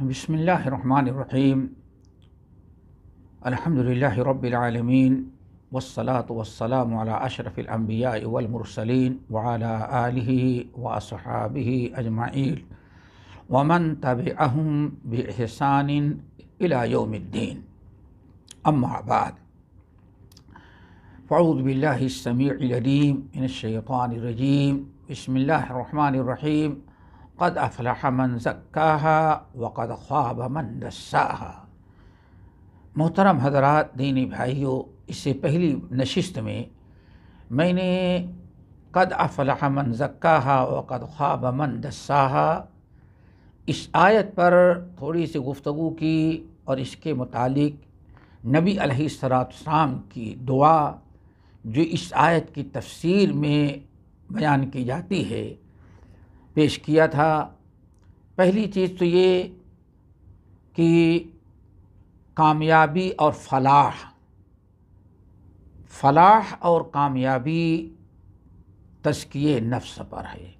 بسم الله الرحمن الرحيم الحمد لله رب العالمين والصلاة والسلام على أشرف الأنبياء والمرسلين وعلى آله وأصحابه أجمعين ومن تبعهم بإحسان إلى يوم الدين أما بعد فأعوذ بالله السميع العليم من الشيطان الرجيم بسم الله الرحمن الرحيم قد افلح من زکاہا وقد خواب من دساہا محترم حضرات دینی بھائیوں اس سے پہلی نشست میں میں نے قد افلح من زکاہا وقد خواب من دساہا اس آیت پر تھوڑی سی گفتگو کی اور اس کے متعلق نبی علیہ السلام کی دعا جو اس آیت کی تفسیر میں بیان کی جاتی ہے پیش کیا تھا پہلی چیز تو یہ کہ کامیابی اور فلاح فلاح اور کامیابی تشکیے نفس پر ہے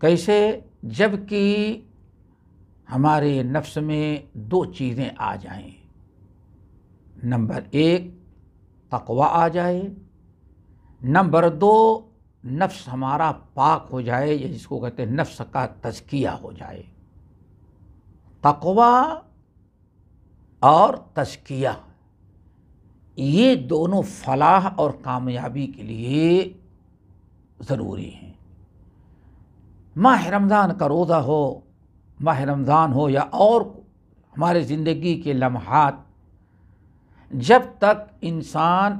کیسے جب کہ ہمارے نفس میں دو چیزیں آ جائیں نمبر ایک تقوی آ جائے نمبر دو نفس ہمارا پاک ہو جائے یا جس کو کہتے ہیں نفس کا تزکیہ ہو جائے تقوا اور تذکیہ یہ دونوں فلاح اور کامیابی کے لیے ضروری ہیں ماہ رمضان کا روزہ ہو ماہ رمضان ہو یا اور ہمارے زندگی کے لمحات جب تک انسان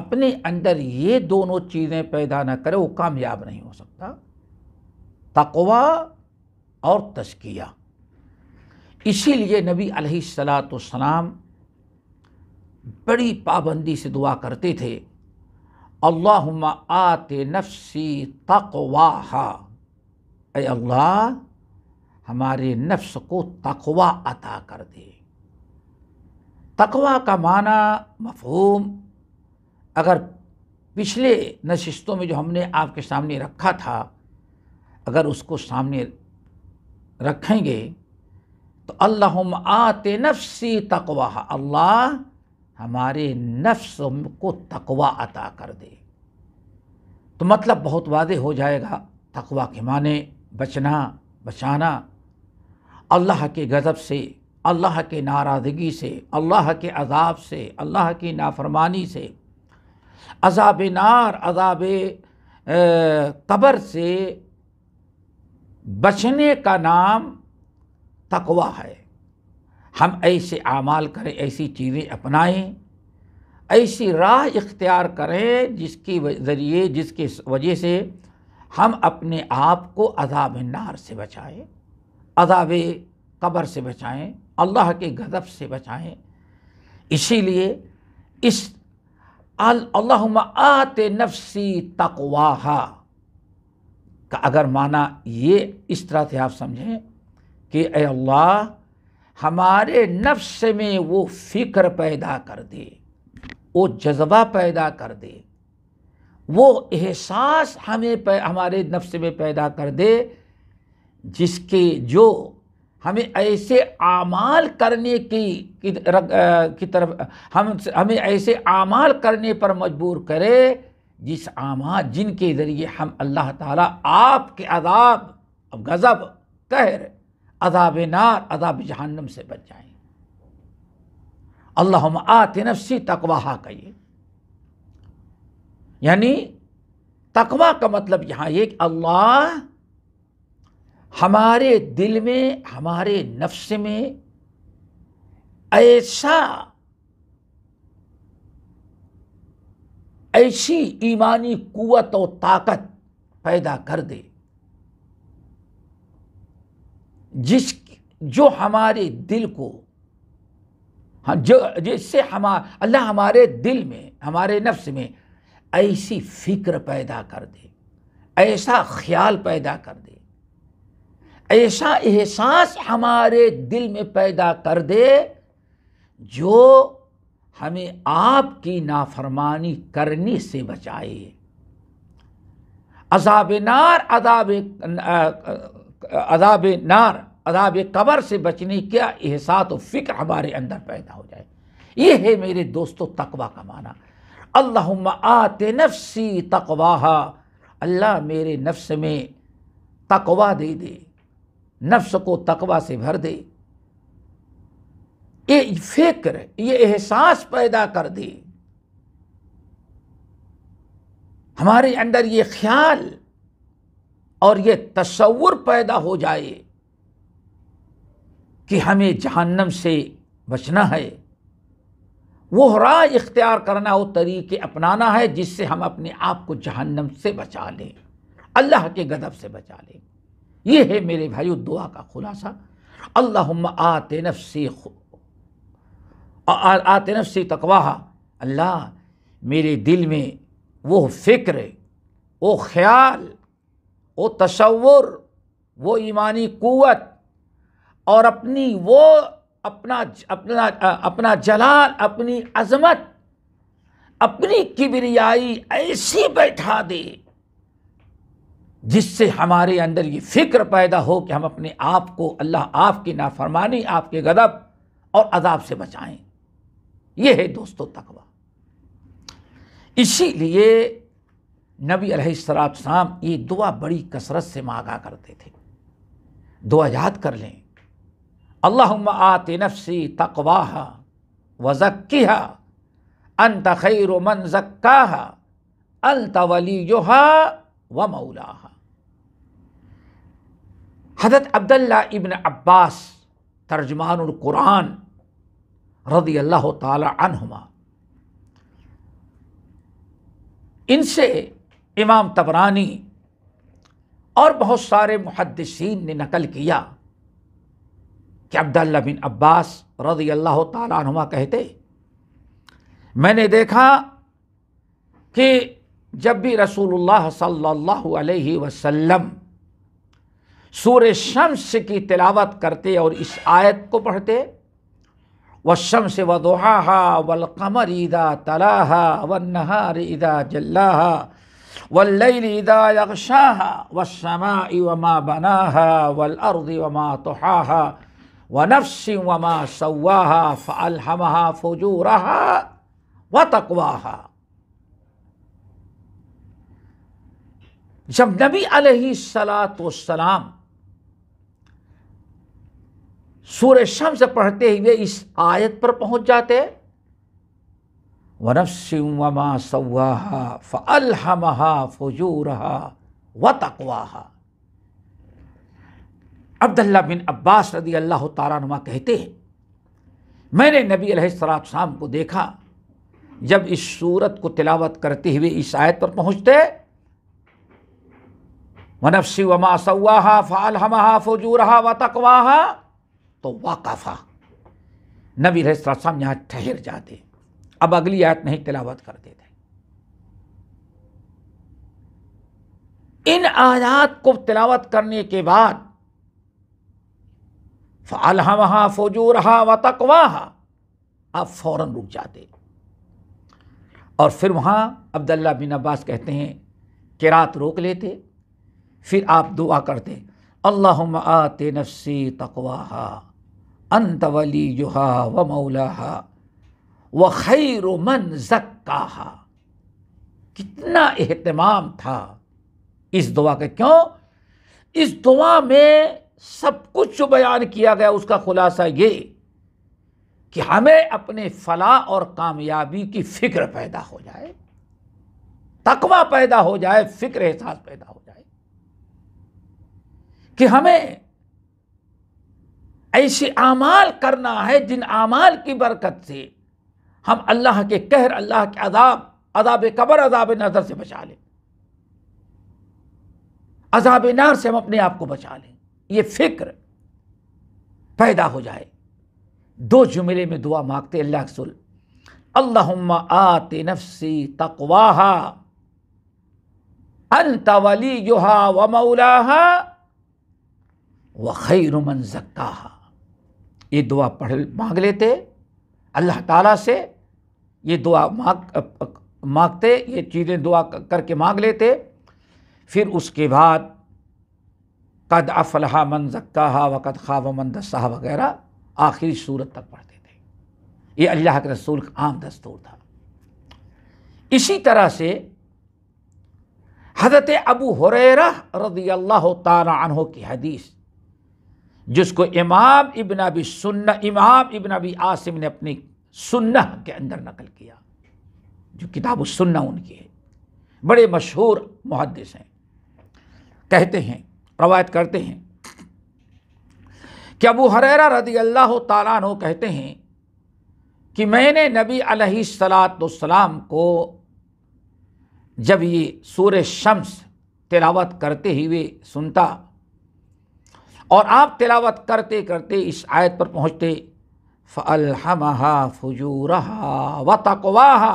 اپنے اندر یہ دونوں چیزیں پیدا نہ کرے وہ کامیاب نہیں ہو سکتا تقوا اور تشکیہ اسی لیے نبی علیہ السلاۃ السلام بڑی پابندی سے دعا کرتے تھے اللہم آت نفسی تقواہ اے اللہ ہمارے نفس کو تقوا عطا کر دے تقوا کا معنی مفہوم اگر پچھلے نشستوں میں جو ہم نے آپ کے سامنے رکھا تھا اگر اس کو سامنے رکھیں گے تو اللہ آت نفسی تقوا اللہ ہمارے نفس کو تقوا عطا کر دے تو مطلب بہت واضح ہو جائے گا تقوا معنی بچنا بچانا اللہ کے غضب سے اللہ کے ناراضگی سے اللہ کے عذاب سے اللہ کی نافرمانی سے عذاب نار عذاب قبر سے بچنے کا نام تقوا ہے ہم ایسے اعمال کریں ایسی چیزیں اپنائیں ایسی راہ اختیار کریں جس کی ذریعے جس کے وجہ سے ہم اپنے آپ کو عذاب نار سے بچائیں عذاب قبر سے بچائیں اللہ کے غضب سے بچائیں اسی لیے اس اللہ آت نفسی تقواہا کا اگر معنی یہ اس طرح سے آپ سمجھیں کہ اے اللہ ہمارے نفس میں وہ فکر پیدا کر دے وہ جذبہ پیدا کر دے وہ احساس ہمیں ہمارے نفس میں پیدا کر دے جس کے جو ہمیں ایسے اعمال کرنے کی طرف ہم ہمیں ایسے اعمال کرنے پر مجبور کرے جس اعمال جن کے ذریعے ہم اللہ تعالیٰ آپ کے عذاب غضب قہر عذاب نار عذاب جہنم سے بچ جائیں اللہ آت نفسی سی تقواہ کریے یعنی تقوا کا مطلب یہاں یہ کہ اللہ ہمارے دل میں ہمارے نفس میں ایسا ایسی ایمانی قوت و طاقت پیدا کر دے جس جو ہمارے دل کو ہاں، جس سے ہم اللہ ہمارے دل میں ہمارے نفس میں ایسی فکر پیدا کر دے ایسا خیال پیدا کر دے ایسا احساس ہمارے دل میں پیدا کر دے جو ہمیں آپ کی نافرمانی کرنے سے بچائے عذاب نار عذاب عذاب نار عذاب قبر سے بچنے کیا احساس و فکر ہمارے اندر پیدا ہو جائے یہ ہے میرے دوستو تقوا کا معنی اللہم آت نفسی تقواہ اللہ میرے نفس میں تقوا دے دے نفس کو تقوا سے بھر دے یہ فکر یہ احساس پیدا کر دے ہمارے اندر یہ خیال اور یہ تصور پیدا ہو جائے کہ ہمیں جہنم سے بچنا ہے وہ راہ اختیار کرنا وہ طریقے اپنانا ہے جس سے ہم اپنے آپ کو جہنم سے بچا لیں اللہ کے گدب سے بچا لیں یہ ہے میرے بھائیو دعا کا خلاصہ اللہ آتے نفسی سے آنف سے اللہ میرے دل میں وہ فکر وہ خیال وہ تصور وہ ایمانی قوت اور اپنی وہ اپنا اپنا اپنا جلال اپنی عظمت اپنی کبریائی ایسی بیٹھا دے جس سے ہمارے اندر یہ فکر پیدا ہو کہ ہم اپنے آپ کو اللہ آپ کی نافرمانی آپ کے غضب اور عذاب سے بچائیں یہ ہے دوستو تقوی اسی لیے نبی علیہ الصرآسام یہ دعا بڑی کثرت سے مانگا کرتے تھے دعا یاد کر لیں اللہم آت نفسی تقواہ وزکیہ انت خیر من زکاہ انت ولیہا و مولاہا حضرت عبداللہ ابن عباس ترجمان القرآن رضی اللہ تعالی عنہما ان سے امام تبرانی اور بہت سارے محدثین نے نقل کیا کہ عبداللہ بن عباس رضی اللہ تعالیٰ عنہما کہتے میں نے دیکھا کہ جب بھی رسول اللہ صلی اللہ علیہ وسلم سور شمس کی تلاوت کرتے اور اس آیت کو پڑھتے و شمس و دوہا و القمر طلاحا و نہاری واشاہ و شما اوما بنا وا تو نفس وما صواحا ف الحمہ فجور تقواہ جب نبی علیہ السلاۃ والسلام سورہ شم سے پڑھتے ہوئے اس آیت پر پہنچ جاتے ونف وما سواہا فالحمہا فجورہا وتقواہا عبداللہ بن عباس رضی اللہ تعالیٰ نما کہتے ہیں میں نے نبی علیہ السلام شام کو دیکھا جب اس صورت کو تلاوت کرتے ہوئے اس آیت پر پہنچتے ونفسی وما سواہا فالحمہا فجورہا وتقواہا تو واقفہ نبی السلام یہاں ٹھہر جاتے اب اگلی آیت نہیں تلاوت کرتے تھے ان آیات کو تلاوت کرنے کے بعد وہاں فوجو رہا و تکواہ آپ فوراً رک جاتے اور پھر وہاں عبداللہ بن عباس کہتے ہیں کہ رات روک لیتے پھر آپ دعا کرتے اللہم آت نفسی تقواہا انت ولی جوہ و مولاہا و خیر من زکاہا کتنا اہتمام تھا اس دعا کا کیوں اس دعا میں سب کچھ جو بیان کیا گیا اس کا خلاصہ یہ کہ ہمیں اپنے فلاح اور کامیابی کی فکر پیدا ہو جائے تقوی پیدا ہو جائے فکر احساس پیدا ہو جائے کہ ہمیں ایسے اعمال کرنا ہے جن اعمال کی برکت سے ہم اللہ کے کہر اللہ کے عذاب عذاب قبر عذاب نظر سے بچا لیں عذاب نار سے ہم اپنے آپ کو بچا لیں یہ فکر پیدا ہو جائے دو جملے میں دعا مانگتے اللہ رسل اللہ آت نفسی انت و مولاہا وخیر من منظک یہ دعا پڑھ مانگ لیتے اللہ تعالیٰ سے یہ دعا مانگتے یہ چیزیں دعا کر کے مانگ لیتے پھر اس کے بعد قد افلاحہ من وقت وقد خواب من دسہ وغیرہ آخری صورت تک پڑھتے تھے یہ اللہ کے رسول کا عام دستور تھا اسی طرح سے حضرت ابو حریرہ رضی اللہ تعالی عنہ کی حدیث جس کو امام ابن ابی سنہ امام ابن ابی عاصم نے اپنی سنہ کے اندر نقل کیا جو کتاب السنہ ان کی ہے بڑے مشہور محدث ہیں کہتے ہیں روایت کرتے ہیں کہ ابو حریرا رضی اللہ تعالیٰ عنہ کہتے ہیں کہ میں نے نبی علیہ السلاۃ السلام کو جب یہ سور شمس تلاوت کرتے ہی ہوئے سنتا اور آپ تلاوت کرتے کرتے اس آیت پر پہنچتے فلحمہ الحمہ و تقواہا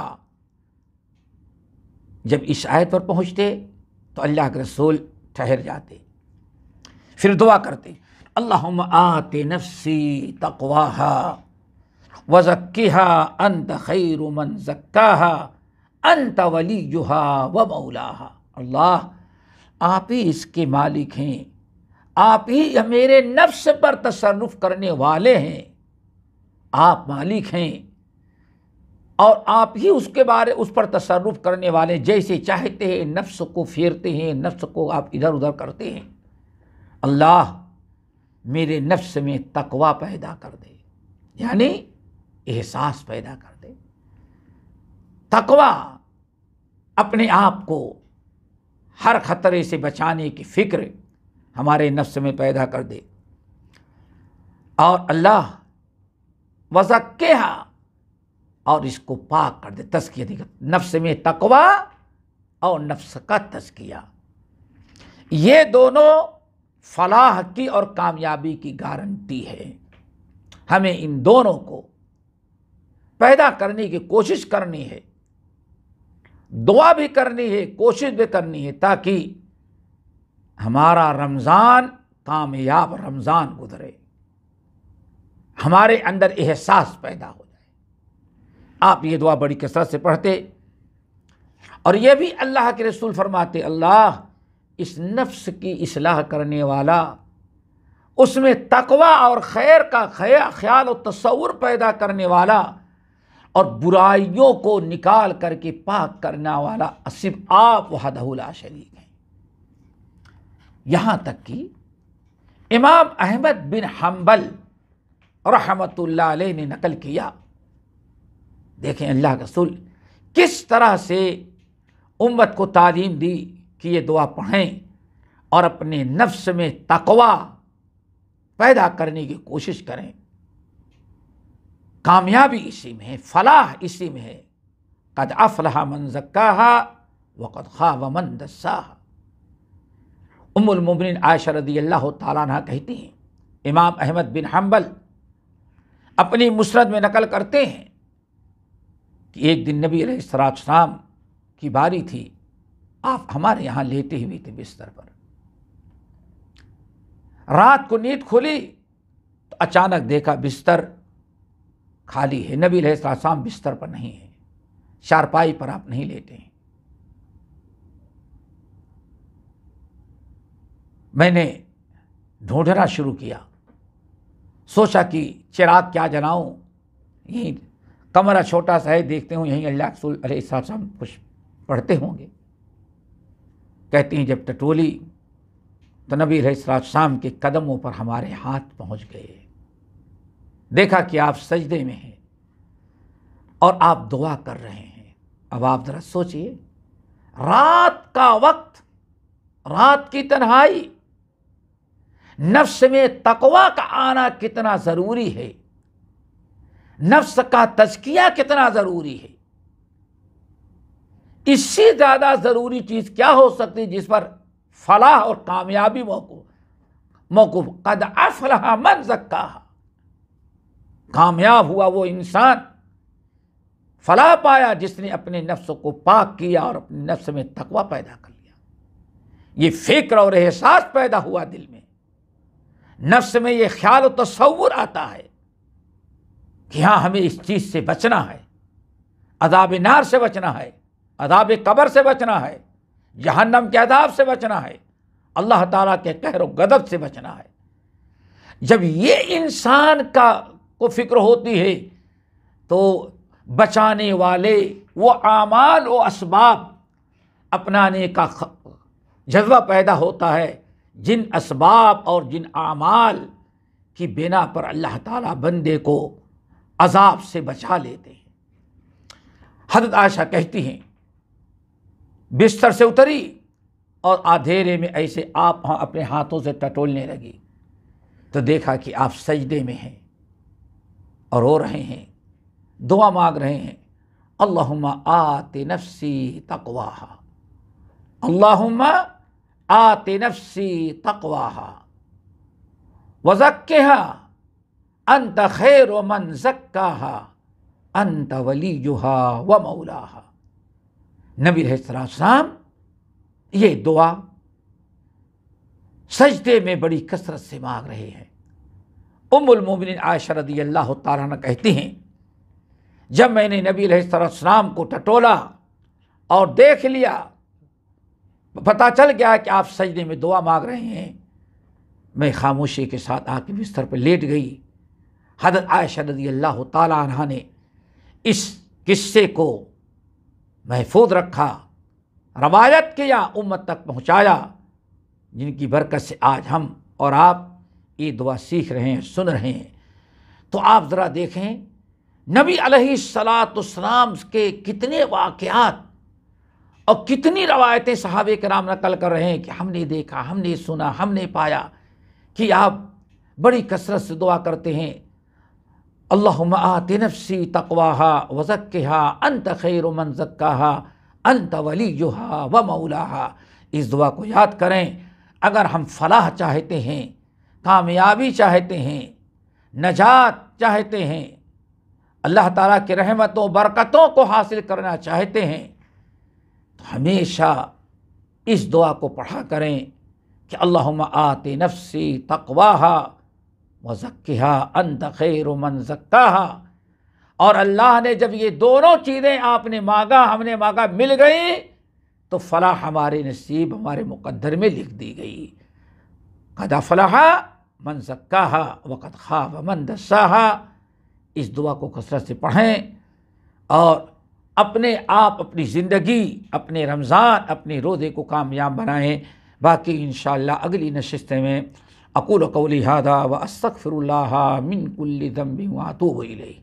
جب اس آیت پر پہنچتے تو اللہ کے رسول ٹھہر جاتے پھر دعا کرتے اللہ آتے نفسی تقواہ و ذکی انت خیر من ذکا انت ولی و مولاحا اللہ آپ ہی اس کے مالک ہیں آپ ہی میرے نفس پر تصرف کرنے والے ہیں آپ مالک ہیں اور آپ ہی اس کے بارے اس پر تصرف کرنے والے جیسے چاہتے ہیں نفس کو پھیرتے ہیں نفس کو آپ ادھر ادھر کرتے ہیں اللہ میرے نفس میں تقوا پیدا کر دے یعنی احساس پیدا کر دے تقوا اپنے آپ کو ہر خطرے سے بچانے کی فکر ہمارے نفس میں پیدا کر دے اور اللہ وزکیہ اور اس کو پاک کر دے تزکیہ دے نفس میں تقوا اور نفس کا تزکیہ یہ دونوں فلاح کی اور کامیابی کی گارنٹی ہے ہمیں ان دونوں کو پیدا کرنے کی کوشش کرنی ہے دعا بھی کرنی ہے کوشش بھی کرنی ہے تاکہ ہمارا رمضان کامیاب رمضان گزرے ہمارے اندر احساس پیدا ہو جائے آپ یہ دعا بڑی کثرت سے پڑھتے اور یہ بھی اللہ کے رسول فرماتے اللہ اس نفس کی اصلاح کرنے والا اس میں تقوی اور خیر کا خیال و تصور پیدا کرنے والا اور برائیوں کو نکال کر کے پاک کرنا والا صرف آپ وحدہ لا شریک یہاں تک کہ امام احمد بن حنبل رحمۃ اللہ علیہ نے نقل کیا دیکھیں اللہ رسول کس طرح سے امت کو تعلیم دی کہ یہ دعا پڑھیں اور اپنے نفس میں تقوا پیدا کرنے کی کوشش کریں کامیابی اسی میں ہے فلاح اسی میں ہے قد افلح من زکاہا وقد خواب من دساہا ام مبن عائشہ رضی اللہ تعالیٰ عنہ کہتی ہیں امام احمد بن حنبل اپنی مسرت میں نقل کرتے ہیں کہ ایک دن نبی علیہ شام کی باری تھی آپ ہمارے یہاں لیتے ہوئے تھے بستر پر رات کو نیند کھولی تو اچانک دیکھا بستر خالی ہے نبی علیہ السلام بستر پر نہیں ہے چارپائی پر آپ نہیں لیتے ہیں میں نے ڈھونڈنا شروع کیا سوچا کہ چراغ کیا جلاؤں یہیں کمرہ چھوٹا سا ہے دیکھتے ہوں یہیں اللہ رسول علیہ صاحب صاحب کچھ پڑھتے ہوں گے کہتی ہیں جب ٹٹولی تو نبی علیہ شام کے قدموں پر ہمارے ہاتھ پہنچ گئے دیکھا کہ آپ سجدے میں ہیں اور آپ دعا کر رہے ہیں اب آپ ذرا سوچئے رات کا وقت رات کی تنہائی نفس میں تقوا کا آنا کتنا ضروری ہے نفس کا تزکیہ کتنا ضروری ہے اس سے زیادہ ضروری چیز کیا ہو سکتی جس پر فلاح اور کامیابی موقع موقع قد افلح من زکا کامیاب ہوا وہ انسان فلاح پایا جس نے اپنے نفس کو پاک کیا اور اپنے نفس میں تقوا پیدا کر لیا یہ فکر اور احساس پیدا ہوا دل میں نفس میں یہ خیال و تصور آتا ہے کہ ہاں ہمیں اس چیز سے بچنا ہے عذاب نار سے بچنا ہے عذاب قبر سے بچنا ہے جہنم کے عذاب سے بچنا ہے اللہ تعالیٰ کے قہر و غدب سے بچنا ہے جب یہ انسان کا کو فکر ہوتی ہے تو بچانے والے وہ اعمال و اسباب اپنانے کا جذبہ پیدا ہوتا ہے جن اسباب اور جن اعمال کی بنا پر اللہ تعالیٰ بندے کو عذاب سے بچا لیتے ہیں حضرت عائشہ کہتی ہیں بستر سے اتری اور آدھیرے میں ایسے آپ ہاں اپنے ہاتھوں سے ٹٹولنے لگی تو دیکھا کہ آپ سجدے میں ہیں اور رو رہے ہیں دعا مانگ رہے ہیں اللہم آت نفسی تقواہ اللہم نفسی وزکہا انت خیر و من ذکا و مولاہا ہا نبی السلام یہ دعا سجدے میں بڑی کسرت سے مانگ رہے ہیں ام عائشہ رضی اللہ تعالیٰ نے کہتی ہیں جب میں نے نبی علیہ السلام کو ٹٹولا اور دیکھ لیا پتہ چل گیا کہ آپ سجدے میں دعا مانگ رہے ہیں میں خاموشی کے ساتھ آ کے بستر پہ لیٹ گئی حضرت عائشہ رضی اللہ تعالیٰ نے اس قصے کو محفوظ رکھا روایت کے یا امت تک پہنچایا جن کی برکت سے آج ہم اور آپ یہ دعا سیکھ رہے ہیں سن رہے ہیں تو آپ ذرا دیکھیں نبی علیہ السلاۃ السلام کے کتنے واقعات اور کتنی روایتیں صحابہ کرام نقل کر رہے ہیں کہ ہم نے دیکھا ہم نے سنا ہم نے پایا کہ آپ بڑی کثرت سے دعا کرتے ہیں اللہ نفسی تقواہا وزکہا انت خیر من زکاہا انت ولی و مولاہا اس دعا کو یاد کریں اگر ہم فلاح چاہتے ہیں کامیابی چاہتے ہیں نجات چاہتے ہیں اللہ تعالیٰ کی رحمتوں برکتوں کو حاصل کرنا چاہتے ہیں ہمیشہ اس دعا کو پڑھا کریں کہ اللہ آتِ نفسی تقواہا و ذکیہ انت خیر و منظکا اور اللہ نے جب یہ دونوں چیزیں آپ نے مانگا ہم نے مانگا مل گئی تو فلاح ہمارے نصیب ہمارے مقدر میں لکھ دی گئی قدا فلاح من منزکہ وقت خواہ و من دساہا اس دعا کو کثرت سے پڑھیں اور اپنے آپ اپنی زندگی اپنے رمضان اپنے رودے کو کامیاب بنائیں باقی انشاءاللہ اگلی نشستیں میں اقول قولی ہا و استغفر اللہ من کل ذنب و اتوب الیہ